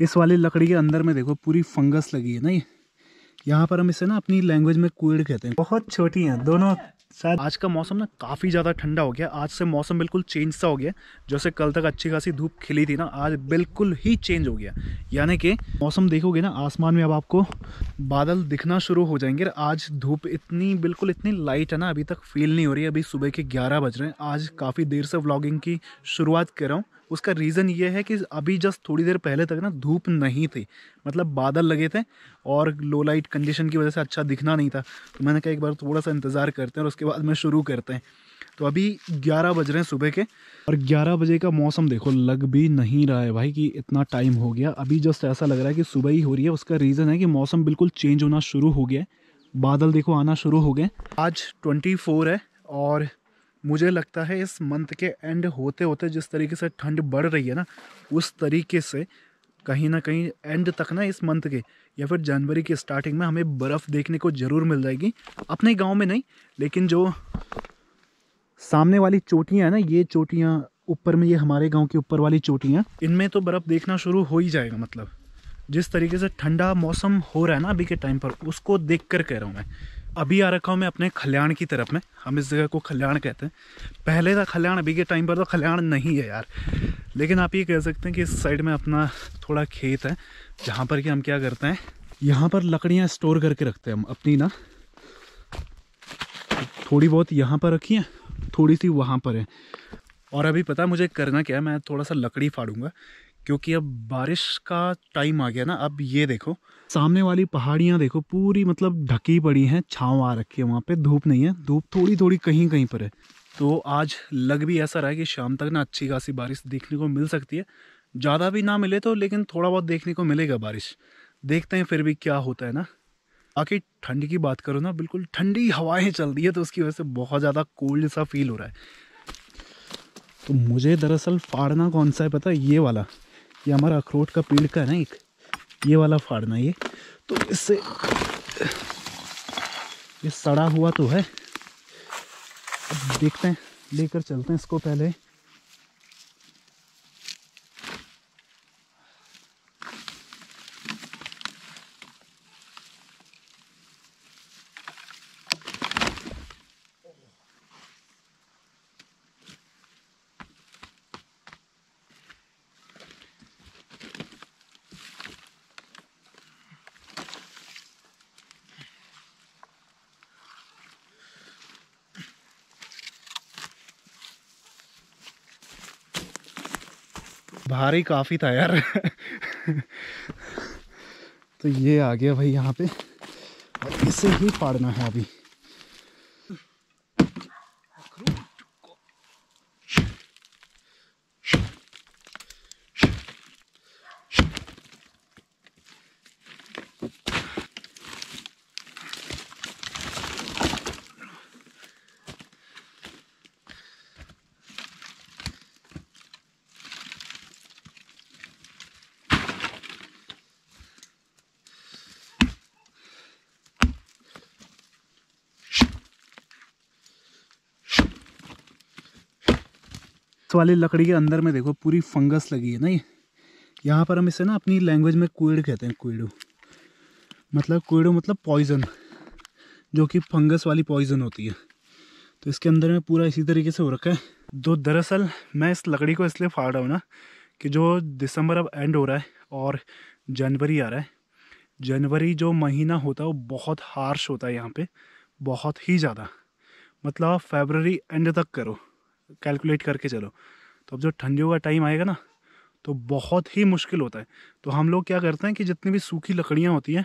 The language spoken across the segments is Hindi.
इस वाली लकड़ी के अंदर में देखो पूरी फंगस लगी है ना ये यहाँ पर हम इसे ना अपनी लैंग्वेज में कुएड़ कहते हैं बहुत छोटी हैं दोनों शायद आज का मौसम ना काफ़ी ज़्यादा ठंडा हो गया आज से मौसम बिल्कुल चेंज सा हो गया जैसे कल तक अच्छी खासी धूप खिली थी ना आज बिल्कुल ही चेंज हो गया यानी कि मौसम देखोगे ना आसमान में अब आपको बादल दिखना शुरू हो जाएंगे आज धूप इतनी बिल्कुल इतनी लाइट है ना अभी तक फील नहीं हो रही है अभी सुबह के ग्यारह बज रहे हैं आज काफ़ी देर से व्लॉगिंग की शुरुआत कर रहा हूँ उसका रीज़न ये है कि अभी जस्ट थोड़ी देर पहले तक ना धूप नहीं थी मतलब बादल लगे थे और लो लाइट कंडीशन की वजह से अच्छा दिखना नहीं था तो मैंने कहा एक बार थोड़ा सा इंतज़ार करते हैं और उसके बाद में शुरू करते हैं तो अभी 11 बज रहे हैं सुबह के और 11 बजे का मौसम देखो लग भी नहीं रहा है भाई कि इतना टाइम हो गया अभी जस्ट ऐसा लग रहा है कि सुबह ही हो रही है उसका रीज़न है कि मौसम बिल्कुल चेंज होना शुरू हो गया बादल देखो आना शुरू हो गए आज 24 है और मुझे लगता है इस मंथ के एंड होते होते जिस तरीके से ठंड बढ़ रही है ना उस तरीके से कहीं ना कहीं एंड तक ना इस मंथ के या फिर जनवरी के स्टार्टिंग में हमें बर्फ़ देखने को ज़रूर मिल जाएगी अपने गांव में नहीं लेकिन जो सामने वाली चोटियां हैं ना ये चोटियां ऊपर में ये हमारे गांव की ऊपर वाली चोटियां इनमें तो बर्फ़ देखना शुरू हो ही जाएगा मतलब जिस तरीके से ठंडा मौसम हो रहा है ना अभी के टाइम पर उसको देख कर कह रहा हूँ मैं अभी आ रखा हूँ मैं अपने खल्याण की तरफ में हम इस जगह को खल्याण कहते हैं पहले था खल्याण अभी के टाइम पर तो खल्याण नहीं है यार लेकिन आप ये कह सकते हैं कि इस साइड में अपना थोड़ा खेत है जहाँ पर कि हम क्या करते हैं यहाँ पर लकड़ियाँ स्टोर करके रखते हैं हम अपनी ना थोड़ी बहुत यहाँ पर रखी है थोड़ी सी वहाँ पर है और अभी पता मुझे करना क्या है मैं थोड़ा सा लकड़ी फाड़ूंगा क्योंकि अब बारिश का टाइम आ गया ना अब ये देखो सामने वाली पहाड़ियाँ देखो पूरी मतलब ढकी पड़ी हैं छाँव आ रखी है वहाँ पे धूप नहीं है धूप थोड़ी थोड़ी कहीं कहीं पर है तो आज लग भी ऐसा रहा है कि शाम तक ना अच्छी खासी बारिश देखने को मिल सकती है ज़्यादा भी ना मिले तो लेकिन थोड़ा बहुत देखने को मिलेगा बारिश देखते हैं फिर भी क्या होता है ना बाकी ठंड की बात करो ना बिल्कुल ठंडी हवाएं चल रही है तो उसकी वजह से बहुत ज़्यादा कोल्ड सा फील हो रहा है तो मुझे दरअसल फाड़ना कौन सा है पता है ये वाला ये हमारा अखरोट का पेड़ का ना एक ये वाला फाड़ना ये तो इससे ये सड़ा हुआ तो है अब देखते हैं लेकर चलते हैं इसको पहले भारी काफ़ी था यार तो ये आ गया भाई यहाँ पे और इसे ही फाड़ना है अभी वाली लकड़ी के अंदर में देखो पूरी फंगस लगी है ना ये यहाँ पर हम इसे ना अपनी लैंग्वेज में कुड़ कहते हैं कुड़ू मतलब कुड़ू मतलब पॉइजन जो कि फंगस वाली पॉइजन होती है तो इसके अंदर में पूरा इसी तरीके से हो रखा है तो दरअसल मैं इस लकड़ी को इसलिए फाड़ रहा हूँ ना कि जो दिसंबर अब एंड हो रहा है और जनवरी आ रहा है जनवरी जो महीना होता है वो बहुत हार्श होता है यहाँ पे बहुत ही ज़्यादा मतलब फेबररी एंड तक करो कैलकुलेट करके चलो तो अब जो ठंडियों का टाइम आएगा ना तो बहुत ही मुश्किल होता है तो हम लोग क्या करते हैं कि जितनी भी सूखी लकड़ियाँ होती हैं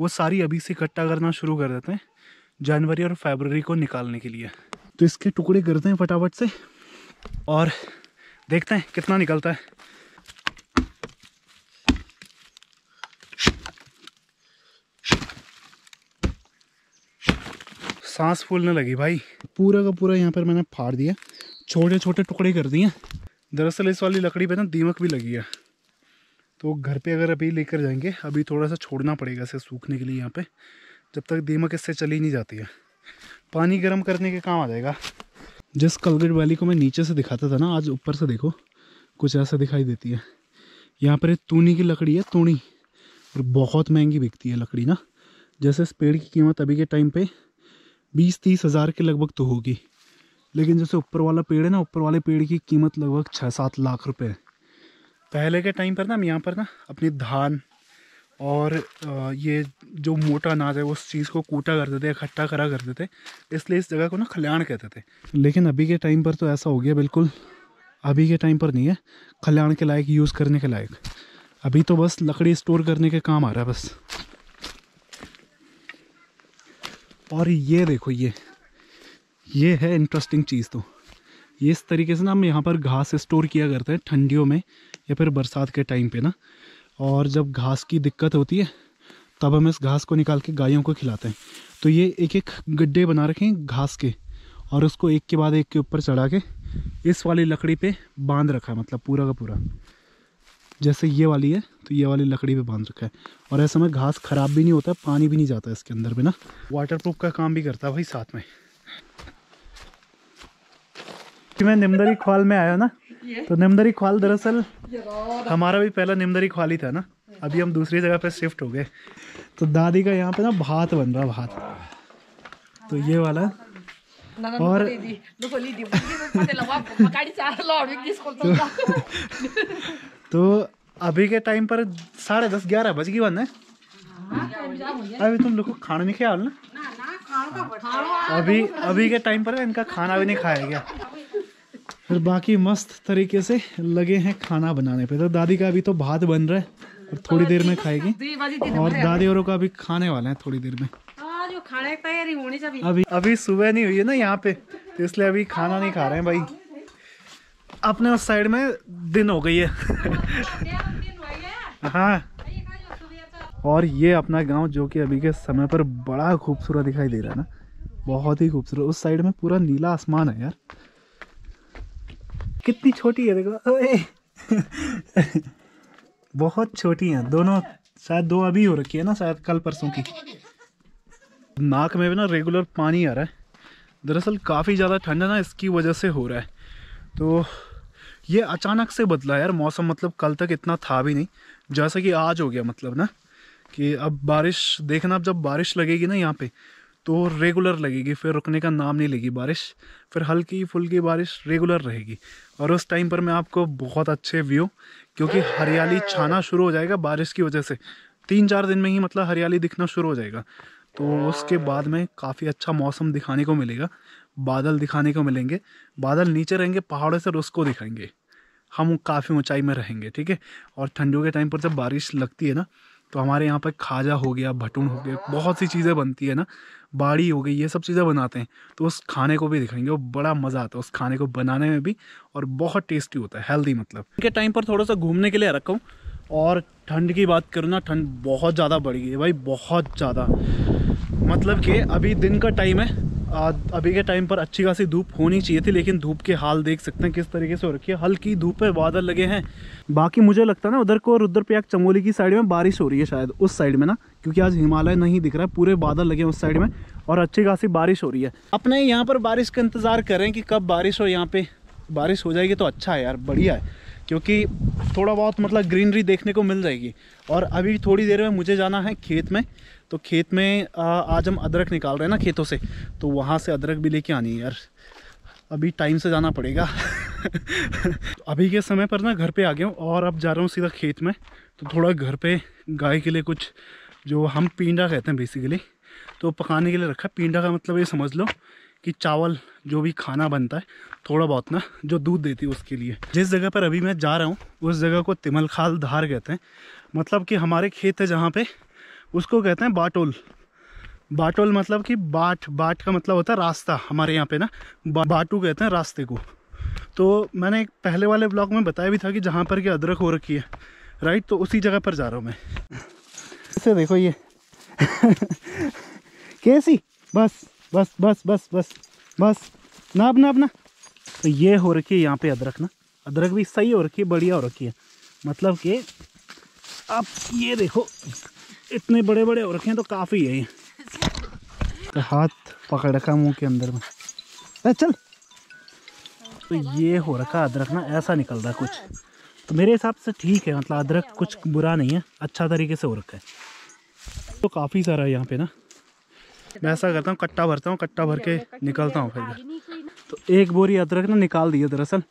वो सारी अभी से इकट्ठा करना शुरू कर देते हैं जनवरी और फेबररी को निकालने के लिए तो इसके टुकड़े करते हैं फटाफट से और देखते हैं कितना निकलता है सांस फूलने लगी भाई पूरा का पूरा यहाँ पर मैंने फाड़ दिया छोटे छोटे टुकड़े कर दिए दरअसल इस वाली लकड़ी पे ना दीमक भी लगी है तो घर पे अगर अभी लेकर जाएंगे अभी थोड़ा सा छोड़ना पड़ेगा इसे सूखने के लिए यहाँ पे जब तक दीमक इससे चली नहीं जाती है पानी गर्म करने के काम आ जाएगा जिस कलगट वैली को मैं नीचे से दिखाता था ना आज ऊपर से देखो कुछ ऐसा दिखाई देती है यहाँ पर तूनी की लकड़ी है तूनी और बहुत महंगी बिकती है लकड़ी ना जैसे इस पेड़ की कीमत अभी के टाइम पे बीस तीस हज़ार के लगभग तो होगी लेकिन जैसे ऊपर वाला पेड़ है ना ऊपर वाले पेड़ की कीमत लगभग छः सात लाख रुपए है पहले के टाइम पर ना हम यहाँ पर ना अपने धान और ये जो मोटा अनाज है उस चीज़ को कूटा करते थे इकट्ठा करा करते थे इसलिए इस जगह को ना खल्याण कहते थे लेकिन अभी के टाइम पर तो ऐसा हो गया बिल्कुल अभी के टाइम पर नहीं है खल्याण के लायक यूज़ करने के लायक अभी तो बस लकड़ी स्टोर करने के काम आ रहा है बस और ये देखो ये ये है इंटरेस्टिंग चीज़ तो ये इस तरीके से ना हम यहाँ पर घास स्टोर किया करते हैं ठंडियों में या फिर बरसात के टाइम पे ना और जब घास की दिक्कत होती है तब हम इस घास को निकाल के गायों को खिलाते हैं तो ये एक एक गड्ढे बना रखे हैं घास के और उसको एक के बाद एक के ऊपर चढ़ा के इस वाली लकड़ी पे बांध रखा है मतलब पूरा का पूरा जैसे ये वाली है तो ये वाली लकड़ी पे बांध रखा है और ऐसे में घास ख़राब भी नहीं होता है पानी भी नहीं जाता इसके अंदर में ना वाटर का काम भी करता है भाई साथ में मैं निमदरी ख्वाल में आया ना तो निमदरी ख्वाल दरअसल हमारा भी पहला निमदरी ख्वाल ही था ना अभी हम दूसरी जगह पे शिफ्ट हो गए तो दादी का यहाँ पे ना भात बन रहा भात तो ये वाला और दी। दी। दी। दी। दी। दी। तो अभी के टाइम पर साढ़े दस ग्यारह बज गई बंद है अभी तुम लोग को खाना नहीं खाया ना अभी अभी के टाइम पर इनका खाना भी नहीं खाया गया फिर बाकी मस्त तरीके से लगे हैं खाना बनाने पे तो दादी का अभी तो भात बन रहा है और थोड़ी देर में खाएगी और दादी और का अभी खाने वाला है थोड़ी देर में खाने तैयारी होनी चाहिए अभी अभी सुबह नहीं हुई है ना यहाँ पे तो इसलिए अभी खाना नहीं खा रहे हैं भाई अपने उस साइड में दिन हो गई है हाँ और ये अपना गांव जो कि अभी के समय पर बड़ा खूबसूरत दिखाई दे रहा है ना बहुत ही खूबसूरत उस साइड में पूरा नीला आसमान है यार कितनी छोटी है देखो बहुत छोटी है दोनों शायद दो अभी हो रखी है ना शायद कल परसों की नाक में भी ना रेगुलर पानी आ रहा है दरअसल काफ़ी ज़्यादा ठंड है ना इसकी वजह से हो रहा है तो ये अचानक से बदला यार मौसम मतलब कल तक इतना था भी नहीं जैसा कि आज हो गया मतलब ना कि अब बारिश देखना अब जब बारिश लगेगी ना यहाँ पे तो रेगुलर लगेगी फिर रुकने का नाम नहीं लेगी बारिश फिर हल्की फुल्की बारिश रेगुलर रहेगी और उस टाइम पर मैं आपको बहुत अच्छे व्यू क्योंकि हरियाली छाना शुरू हो जाएगा बारिश की वजह से तीन चार दिन में ही मतलब हरियाली दिखना शुरू हो जाएगा तो उसके बाद में काफ़ी अच्छा मौसम दिखाने को मिलेगा बादल दिखाने को मिलेंगे बादल नीचे रहेंगे पहाड़ों से उसको दिखाएंगे हम काफ़ी ऊंचाई में रहेंगे ठीक है और ठंडियों के टाइम पर जब बारिश लगती है ना तो हमारे यहाँ पर खाजा हो गया भटून हो गया बहुत सी चीज़ें बनती है ना बाड़ी हो गई ये सब चीज़ें बनाते हैं तो उस खाने को भी दिखाएंगे वो बड़ा मज़ा आता है उस खाने को बनाने में भी और बहुत टेस्टी होता है हेल्दी मतलब के टाइम पर थोड़ा सा घूमने के लिए रखा हूँ और ठंड की बात करूँ ना ठंड बहुत ज़्यादा बढ़ गई है भाई बहुत ज़्यादा मतलब कि अभी दिन का टाइम है अभी के टाइम पर अच्छी खासी धूप होनी चाहिए थी लेकिन धूप के हाल देख सकते हैं किस तरीके से हो रखी है हल्की धूप है बादल लगे हैं बाकी मुझे लगता है ना उधर को रुद्रप्रयाग चमोली की साइड में बारिश हो रही है शायद उस साइड में ना क्योंकि आज हिमालय नहीं दिख रहा है पूरे बादल लगे हैं उस साइड में और अच्छी खासी बारिश हो रही है अपने यहाँ पर बारिश का इंतज़ार करें कि कब बारिश हो यहाँ पे बारिश हो जाएगी तो अच्छा है यार बढ़िया है क्योंकि थोड़ा बहुत मतलब ग्रीनरी देखने को मिल जाएगी और अभी थोड़ी देर में मुझे जाना है खेत में तो खेत में आज हम अदरक निकाल रहे हैं ना खेतों से तो वहाँ से अदरक भी लेके आनी है यार अभी टाइम से जाना पड़ेगा अभी के समय पर ना घर पे आ गया हूँ और अब जा रहा हूँ सीधा खेत में तो थोड़ा घर पे गाय के लिए कुछ जो हम पींडा कहते हैं बेसिकली तो पकाने के लिए रखा पींडा का मतलब ये समझ लो कि चावल जो भी खाना बनता है थोड़ा बहुत ना जो दूध देती है उसके लिए जिस जगह पर अभी मैं जा रहा हूँ उस जगह को तिमलखाल धार कहते हैं मतलब कि हमारे खेत है जहाँ पे उसको कहते हैं बाटोल बाटोल मतलब कि बाट बाट का मतलब होता है रास्ता हमारे यहाँ पे ना बा, बाटू कहते हैं रास्ते को तो मैंने एक पहले वाले ब्लॉग में बताया भी था कि जहाँ पर कि अदरक हो रखी है राइट तो उसी जगह पर जा रहा हूँ मैं इसे देखो ये कैसी बस बस बस बस बस बस ना अपना अपना तो ये हो रखी है यहाँ पे अदरक ना अदरक भी सही हो रखी है बढ़िया हो रखी है मतलब कि आप ये देखो इतने बड़े बड़े हो रखे हैं तो काफ़ी है ये तो हाथ पकड़ रखा मुंह के अंदर में चल तो ये हो रखा अदरक ना ऐसा निकल रहा कुछ तो मेरे हिसाब से ठीक है मतलब अदरक कुछ बुरा नहीं है अच्छा तरीके से हो रखा है तो काफ़ी सारा है यहाँ पे ना मैं ऐसा करता हूँ कट्टा भरता हूँ कट्टा भर के निकलता हूँ फिर तो एक बोरी अदरक ना निकाल दिए दरअसल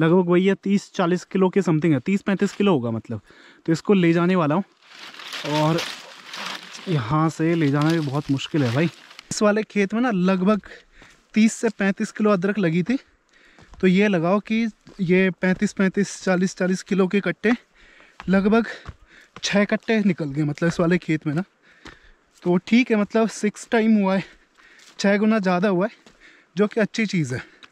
लगभग वही है तीस चालीस किलो के समथिंग है तीस पैंतीस किलो होगा मतलब तो इसको ले जाने वाला हूँ और यहाँ से ले जाना भी बहुत मुश्किल है भाई इस वाले खेत में ना लगभग तीस से पैंतीस किलो अदरक लगी थी तो ये लगाओ कि ये पैंतीस पैंतीस चालीस चालीस किलो के कट्टे लगभग छः कट्टे निकल गए मतलब इस वाले खेत में ना तो ठीक है मतलब सिक्स टाइम हुआ है छः गुना ज़्यादा हुआ है जो कि अच्छी चीज़ है